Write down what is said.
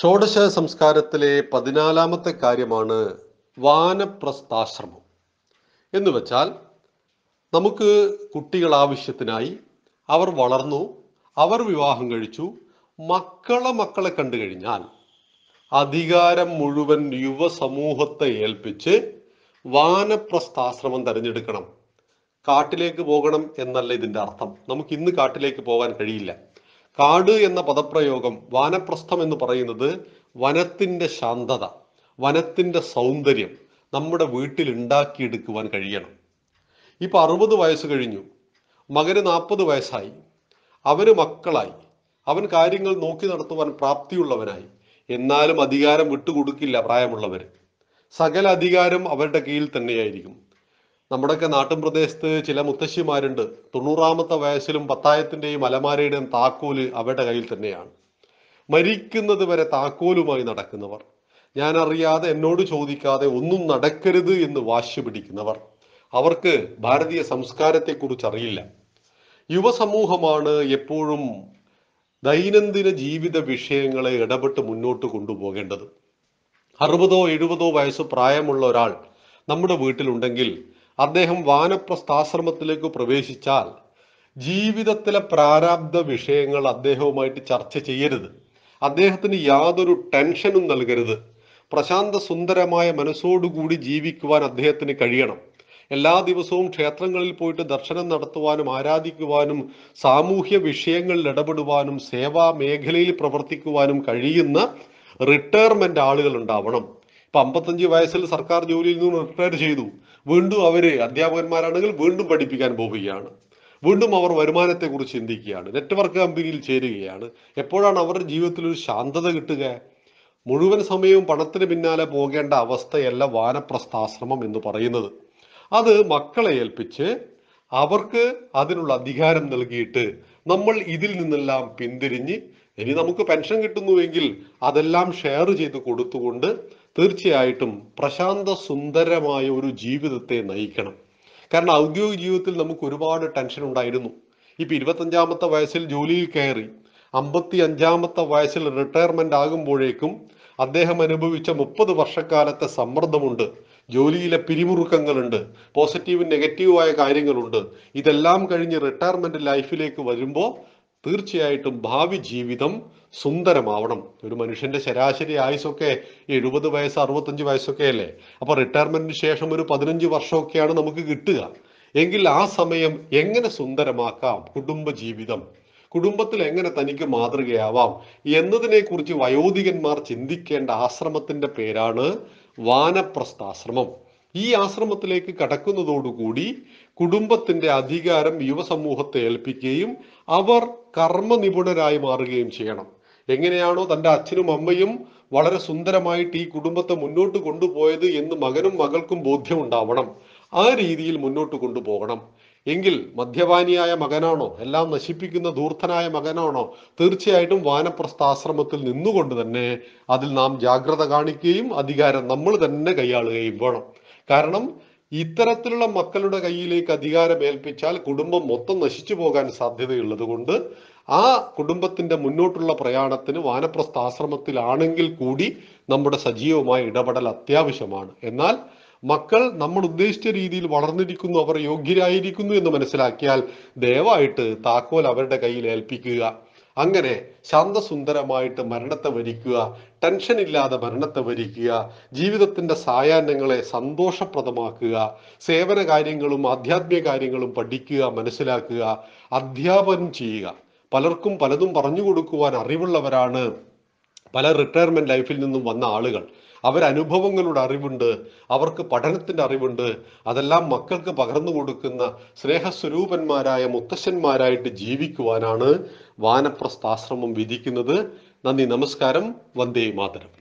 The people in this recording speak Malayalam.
ഷോഡശ സംസ്കാരത്തിലെ പതിനാലാമത്തെ കാര്യമാണ് വാനപ്രസ്ഥാശ്രമം എന്ന് വെച്ചാൽ നമുക്ക് കുട്ടികൾ ആവശ്യത്തിനായി അവർ വളർന്നു അവർ വിവാഹം കഴിച്ചു മക്കളെ മക്കളെ കണ്ടു കഴിഞ്ഞാൽ അധികാരം മുഴുവൻ യുവ സമൂഹത്തെ ഏൽപ്പിച്ച് വാനപ്രസ്ഥാശ്രമം തിരഞ്ഞെടുക്കണം കാട്ടിലേക്ക് പോകണം എന്നല്ല ഇതിൻ്റെ അർത്ഥം നമുക്ക് ഇന്ന് കാട്ടിലേക്ക് പോകാൻ കഴിയില്ല കാട് എന്ന പദപ്രയോഗം വാനപ്രസ്ഥം എന്ന് പറയുന്നത് വനത്തിൻ്റെ ശാന്തത വനത്തിൻ്റെ സൗന്ദര്യം നമ്മുടെ വീട്ടിൽ ഉണ്ടാക്കിയെടുക്കുവാൻ കഴിയണം ഇപ്പം അറുപത് വയസ്സ് കഴിഞ്ഞു മകന് നാൽപ്പത് വയസ്സായി അവന് മക്കളായി അവൻ കാര്യങ്ങൾ നോക്കി നടത്തുവാൻ പ്രാപ്തിയുള്ളവനായി എന്നാലും അധികാരം വിട്ടുകൊടുക്കില്ല പ്രായമുള്ളവർ സകല അധികാരം അവരുടെ കീഴിൽ തന്നെയായിരിക്കും നമ്മുടെയൊക്കെ നാട്ടും പ്രദേശത്ത് ചില മുത്തശ്ശിമാരുണ്ട് തൊണ്ണൂറാമത്തെ വയസ്സിലും പത്തായത്തിൻ്റെയും അലമാരയുടെയും താക്കോല് അവരുടെ കയ്യിൽ തന്നെയാണ് മരിക്കുന്നത് വരെ താക്കോലുമായി നടക്കുന്നവർ ഞാൻ അറിയാതെ എന്നോട് ചോദിക്കാതെ ഒന്നും നടക്കരുത് എന്ന് വാശി പിടിക്കുന്നവർ അവർക്ക് ഭാരതീയ സംസ്കാരത്തെക്കുറിച്ച് അറിയില്ല യുവസമൂഹമാണ് എപ്പോഴും ദൈനംദിന ജീവിത വിഷയങ്ങളെ ഇടപെട്ട് മുന്നോട്ട് കൊണ്ടുപോകേണ്ടത് അറുപതോ എഴുപതോ വയസ്സ് പ്രായമുള്ള ഒരാൾ നമ്മുടെ വീട്ടിലുണ്ടെങ്കിൽ അദ്ദേഹം വാനപ്രസ്ഥാശ്രമത്തിലേക്ക് പ്രവേശിച്ചാൽ ജീവിതത്തിലെ പ്രാരാബ്ധ വിഷയങ്ങൾ അദ്ദേഹവുമായിട്ട് ചർച്ച ചെയ്യരുത് അദ്ദേഹത്തിന് യാതൊരു ടെൻഷനും നൽകരുത് പ്രശാന്ത സുന്ദരമായ മനസ്സോടുകൂടി ജീവിക്കുവാൻ അദ്ദേഹത്തിന് കഴിയണം എല്ലാ ദിവസവും ക്ഷേത്രങ്ങളിൽ പോയിട്ട് ദർശനം നടത്തുവാനും ആരാധിക്കുവാനും സാമൂഹ്യ വിഷയങ്ങളിൽ ഇടപെടുവാനും സേവാ മേഖലയിൽ പ്രവർത്തിക്കുവാനും കഴിയുന്ന റിട്ടയർമെന്റ് ആളുകൾ ഉണ്ടാവണം ഇപ്പൊ അമ്പത്തഞ്ച് വയസ്സിൽ സർക്കാർ ജോലിയിൽ നിന്ന് റിട്ടയർ ചെയ്തു വീണ്ടും അവര് അധ്യാപകന്മാരാണെങ്കിൽ വീണ്ടും പഠിപ്പിക്കാൻ പോവുകയാണ് വീണ്ടും അവർ വരുമാനത്തെ കുറിച്ച് ചിന്തിക്കുകയാണ് നെറ്റ്വർക്ക് കമ്പനിയിൽ ചേരുകയാണ് എപ്പോഴാണ് അവരുടെ ജീവിതത്തിൽ ഒരു ശാന്തത കിട്ടുക മുഴുവൻ സമയവും പണത്തിന് പിന്നാലെ പോകേണ്ട അവസ്ഥയല്ല വാനപ്രസ്ഥാശ്രമം എന്ന് പറയുന്നത് അത് മക്കളെ ഏൽപ്പിച്ച് അവർക്ക് അതിനുള്ള അധികാരം നൽകിയിട്ട് നമ്മൾ ഇതിൽ നിന്നെല്ലാം പിന്തിരിഞ്ഞ് ഇനി നമുക്ക് പെൻഷൻ കിട്ടുന്നുവെങ്കിൽ അതെല്ലാം ഷെയർ ചെയ്ത് കൊടുത്തുകൊണ്ട് തീർച്ചയായിട്ടും പ്രശാന്ത സുന്ദരമായ ഒരു ജീവിതത്തെ നയിക്കണം കാരണം ഔദ്യോഗിക ജീവിതത്തിൽ നമുക്ക് ഒരുപാട് ടെൻഷൻ ഉണ്ടായിരുന്നു ഇപ്പം ഇരുപത്തഞ്ചാമത്തെ വയസ്സിൽ ജോലിയിൽ കയറി അമ്പത്തി അഞ്ചാമത്തെ വയസ്സിൽ റിട്ടയർമെന്റ് ആകുമ്പോഴേക്കും അദ്ദേഹം അനുഭവിച്ച മുപ്പത് വർഷക്കാലത്തെ സമ്മർദ്ദമുണ്ട് ജോലിയിലെ പിരിമുറുക്കങ്ങളുണ്ട് പോസിറ്റീവും നെഗറ്റീവുമായ കാര്യങ്ങളുണ്ട് ഇതെല്ലാം കഴിഞ്ഞ് റിട്ടയർമെന്റ് ലൈഫിലേക്ക് വരുമ്പോൾ തീർച്ചയായിട്ടും ഭാവി ജീവിതം സുന്ദരമാവണം ഒരു മനുഷ്യന്റെ ശരാശരി ആയുസൊക്കെ എഴുപത് വയസ്സ് അറുപത്തഞ്ച് വയസ്സൊക്കെ അല്ലേ അപ്പൊ റിട്ടയർമെന്റിന് ശേഷം ഒരു പതിനഞ്ച് വർഷമൊക്കെയാണ് നമുക്ക് കിട്ടുക എങ്കിൽ ആ സമയം എങ്ങനെ സുന്ദരമാക്കാം കുടുംബ ജീവിതം കുടുംബത്തിൽ എങ്ങനെ തനിക്ക് മാതൃകയാവാം എന്നതിനെക്കുറിച്ച് വയോധികന്മാർ ചിന്തിക്കേണ്ട ആശ്രമത്തിന്റെ പേരാണ് വാനപ്രസ്ഥാശ്രമം ഈ ആശ്രമത്തിലേക്ക് കടക്കുന്നതോടുകൂടി കുടുംബത്തിന്റെ അധികാരം യുവസമൂഹത്തെ ഏൽപ്പിക്കുകയും അവർ നിപുണരായി മാറുകയും ചെയ്യണം എങ്ങനെയാണോ തൻ്റെ അച്ഛനും അമ്മയും വളരെ സുന്ദരമായിട്ട് ഈ കുടുംബത്തെ മുന്നോട്ട് കൊണ്ടുപോയത് എന്ന് മകനും മകൾക്കും ബോധ്യമുണ്ടാവണം ആ രീതിയിൽ മുന്നോട്ട് കൊണ്ടുപോകണം എങ്കിൽ മദ്യപാനിയായ മകനാണോ എല്ലാം നശിപ്പിക്കുന്ന ധൂർത്തനായ മകനാണോ തീർച്ചയായിട്ടും വാനപ്രസ്ഥാശ്രമത്തിൽ നിന്നുകൊണ്ട് തന്നെ അതിൽ നാം ജാഗ്രത കാണിക്കുകയും അധികാരം നമ്മൾ തന്നെ കൈയാളുകയും വേണം കാരണം ഇത്തരത്തിലുള്ള മക്കളുടെ കയ്യിലേക്ക് അധികാരം ഏൽപ്പിച്ചാൽ കുടുംബം മൊത്തം നശിച്ചു പോകാൻ സാധ്യതയുള്ളത് കൊണ്ട് ആ കുടുംബത്തിന്റെ മുന്നോട്ടുള്ള പ്രയാണത്തിന് വാനപ്രസ്ഥ ആശ്രമത്തിലാണെങ്കിൽ കൂടി നമ്മുടെ സജീവമായ ഇടപെടൽ അത്യാവശ്യമാണ് എന്നാൽ മക്കൾ നമ്മൾ ഉദ്ദേശിച്ച രീതിയിൽ വളർന്നിരിക്കുന്നു അവർ യോഗ്യരായിരിക്കുന്നു എന്ന് മനസ്സിലാക്കിയാൽ ദയവായിട്ട് താക്കോൽ അവരുടെ കയ്യിൽ ഏൽപ്പിക്കുക അങ്ങനെ ശാന്തസുന്ദരമായിട്ട് മരണത്തെ വരിക്കുക ടെൻഷൻ ഇല്ലാതെ മരണത്തെ വരിക്കുക ജീവിതത്തിൻ്റെ സായാഹ്നങ്ങളെ സന്തോഷപ്രദമാക്കുക സേവന കാര്യങ്ങളും ആധ്യാത്മിക കാര്യങ്ങളും പഠിക്കുക മനസ്സിലാക്കുക അധ്യാപനം ചെയ്യുക പലർക്കും പലതും പറഞ്ഞു കൊടുക്കുവാൻ അറിവുള്ളവരാണ് പല റിട്ടയർമെന്റ് ലൈഫിൽ നിന്നും വന്ന ആളുകൾ അവരനുഭവങ്ങളുടെ അറിവുണ്ട് അവർക്ക് പഠനത്തിൻ്റെ അറിവുണ്ട് അതെല്ലാം മക്കൾക്ക് പകർന്നു കൊടുക്കുന്ന സ്നേഹസ്വരൂപന്മാരായ മുത്തശ്ശന്മാരായിട്ട് ജീവിക്കുവാനാണ് വാനപ്രസ്ഥാശ്രമം വിധിക്കുന്നത് നന്ദി നമസ്കാരം വന്ദേ മാതരം